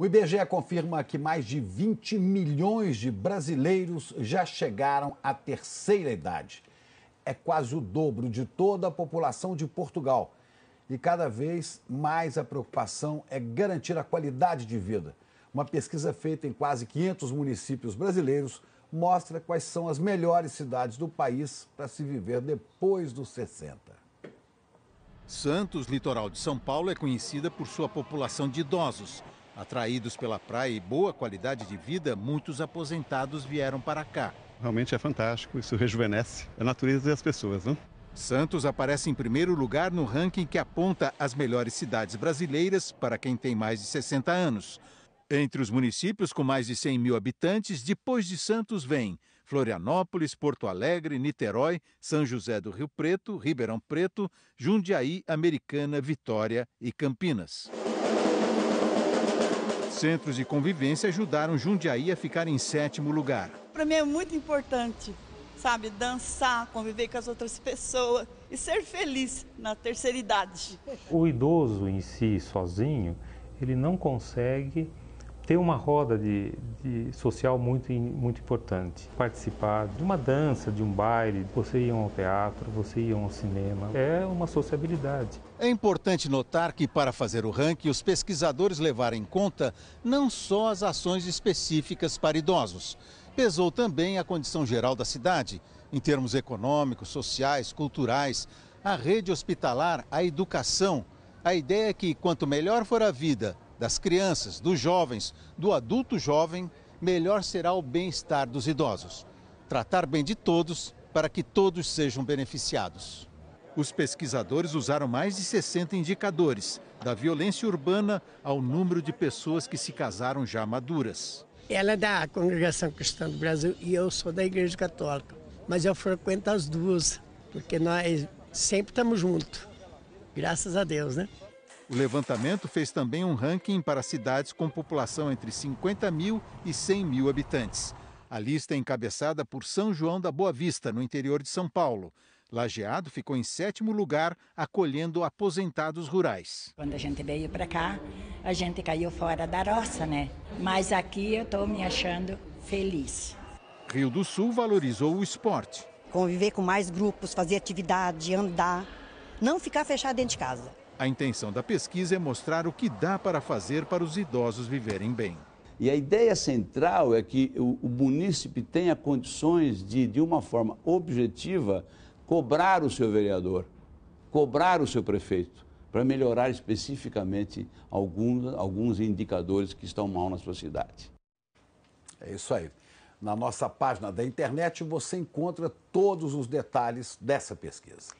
O IBGE confirma que mais de 20 milhões de brasileiros já chegaram à terceira idade. É quase o dobro de toda a população de Portugal. E cada vez mais a preocupação é garantir a qualidade de vida. Uma pesquisa feita em quase 500 municípios brasileiros mostra quais são as melhores cidades do país para se viver depois dos 60. Santos, litoral de São Paulo, é conhecida por sua população de idosos. Atraídos pela praia e boa qualidade de vida, muitos aposentados vieram para cá. Realmente é fantástico, isso rejuvenesce a natureza e as pessoas, não? Né? Santos aparece em primeiro lugar no ranking que aponta as melhores cidades brasileiras para quem tem mais de 60 anos. Entre os municípios com mais de 100 mil habitantes, depois de Santos vem Florianópolis, Porto Alegre, Niterói, São José do Rio Preto, Ribeirão Preto, Jundiaí, Americana, Vitória e Campinas. Centros de convivência ajudaram Jundiaí a ficar em sétimo lugar. Para mim é muito importante, sabe, dançar, conviver com as outras pessoas e ser feliz na terceira idade. O idoso em si, sozinho, ele não consegue ter uma roda de, de social muito, muito importante. Participar de uma dança, de um baile, você ia ao teatro, você ia ao cinema, é uma sociabilidade. É importante notar que para fazer o ranking, os pesquisadores levaram em conta não só as ações específicas para idosos, pesou também a condição geral da cidade, em termos econômicos, sociais, culturais, a rede hospitalar, a educação. A ideia é que quanto melhor for a vida das crianças, dos jovens, do adulto jovem, melhor será o bem-estar dos idosos. Tratar bem de todos para que todos sejam beneficiados. Os pesquisadores usaram mais de 60 indicadores, da violência urbana ao número de pessoas que se casaram já maduras. Ela é da Congregação Cristã do Brasil e eu sou da Igreja Católica, mas eu frequento as duas, porque nós sempre estamos juntos, graças a Deus, né? O levantamento fez também um ranking para cidades com população entre 50 mil e 100 mil habitantes. A lista é encabeçada por São João da Boa Vista, no interior de São Paulo. Lajeado ficou em sétimo lugar, acolhendo aposentados rurais. Quando a gente veio para cá, a gente caiu fora da roça, né? Mas aqui eu estou me achando feliz. Rio do Sul valorizou o esporte. Conviver com mais grupos, fazer atividade, andar, não ficar fechado dentro de casa. A intenção da pesquisa é mostrar o que dá para fazer para os idosos viverem bem. E a ideia central é que o, o munícipe tenha condições de, de uma forma objetiva, cobrar o seu vereador, cobrar o seu prefeito, para melhorar especificamente alguns, alguns indicadores que estão mal na sua cidade. É isso aí. Na nossa página da internet você encontra todos os detalhes dessa pesquisa.